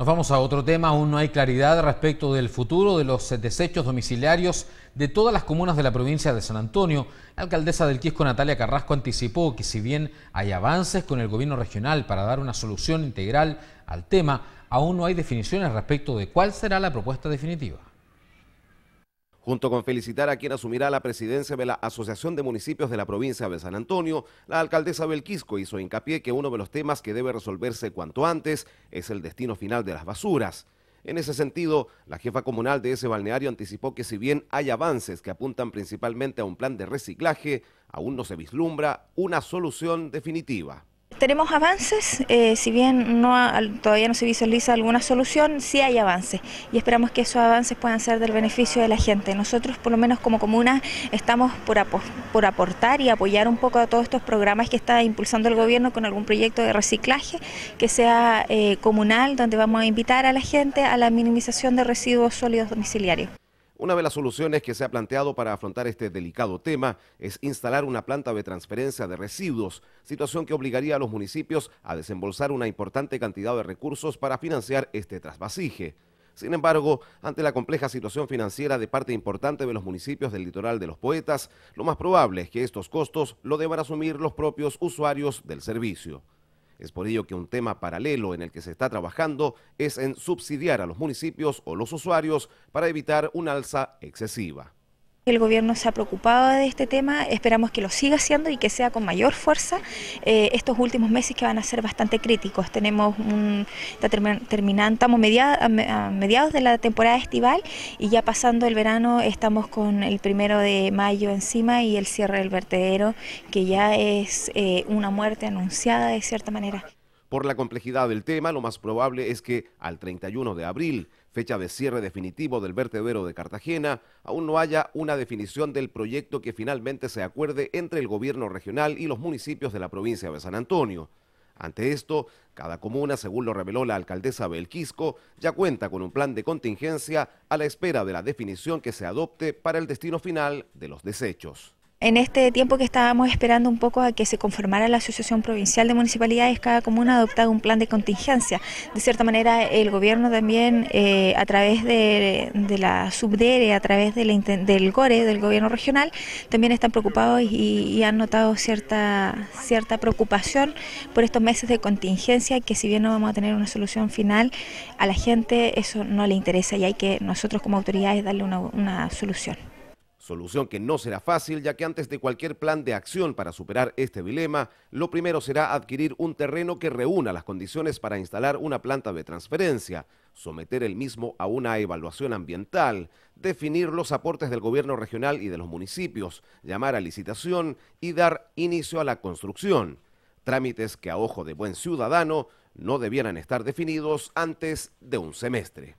Nos vamos a otro tema, aún no hay claridad respecto del futuro de los desechos domiciliarios de todas las comunas de la provincia de San Antonio. La alcaldesa del Quisco, Natalia Carrasco, anticipó que si bien hay avances con el gobierno regional para dar una solución integral al tema, aún no hay definiciones respecto de cuál será la propuesta definitiva. Junto con felicitar a quien asumirá la presidencia de la Asociación de Municipios de la provincia de San Antonio, la alcaldesa Belquisco hizo hincapié que uno de los temas que debe resolverse cuanto antes es el destino final de las basuras. En ese sentido, la jefa comunal de ese balneario anticipó que si bien hay avances que apuntan principalmente a un plan de reciclaje, aún no se vislumbra una solución definitiva. Tenemos avances, eh, si bien no, todavía no se visualiza alguna solución, sí hay avances y esperamos que esos avances puedan ser del beneficio de la gente. Nosotros, por lo menos como comuna, estamos por, por aportar y apoyar un poco a todos estos programas que está impulsando el gobierno con algún proyecto de reciclaje que sea eh, comunal, donde vamos a invitar a la gente a la minimización de residuos sólidos domiciliarios. Una de las soluciones que se ha planteado para afrontar este delicado tema es instalar una planta de transferencia de residuos, situación que obligaría a los municipios a desembolsar una importante cantidad de recursos para financiar este trasvasije. Sin embargo, ante la compleja situación financiera de parte importante de los municipios del litoral de los poetas, lo más probable es que estos costos lo deban asumir los propios usuarios del servicio. Es por ello que un tema paralelo en el que se está trabajando es en subsidiar a los municipios o los usuarios para evitar una alza excesiva. El gobierno se ha preocupado de este tema, esperamos que lo siga haciendo y que sea con mayor fuerza eh, estos últimos meses que van a ser bastante críticos. Tenemos un, terminando, estamos a mediados de la temporada estival y ya pasando el verano estamos con el primero de mayo encima y el cierre del vertedero que ya es eh, una muerte anunciada de cierta manera. Por la complejidad del tema, lo más probable es que al 31 de abril, fecha de cierre definitivo del vertedero de Cartagena, aún no haya una definición del proyecto que finalmente se acuerde entre el gobierno regional y los municipios de la provincia de San Antonio. Ante esto, cada comuna, según lo reveló la alcaldesa Belquisco, ya cuenta con un plan de contingencia a la espera de la definición que se adopte para el destino final de los desechos. En este tiempo que estábamos esperando un poco a que se conformara la Asociación Provincial de Municipalidades, cada comuna ha adoptado un plan de contingencia. De cierta manera, el gobierno también, eh, a través de, la subdere, a través del GORE, del gobierno regional, también están preocupados y, han notado cierta, cierta preocupación por estos meses de contingencia, que si bien no vamos a tener una solución final, a la gente eso no le interesa y hay que nosotros como autoridades darle una solución. Solución que no será fácil, ya que antes de cualquier plan de acción para superar este dilema, lo primero será adquirir un terreno que reúna las condiciones para instalar una planta de transferencia, someter el mismo a una evaluación ambiental, definir los aportes del gobierno regional y de los municipios, llamar a licitación y dar inicio a la construcción. Trámites que a ojo de buen ciudadano no debieran estar definidos antes de un semestre.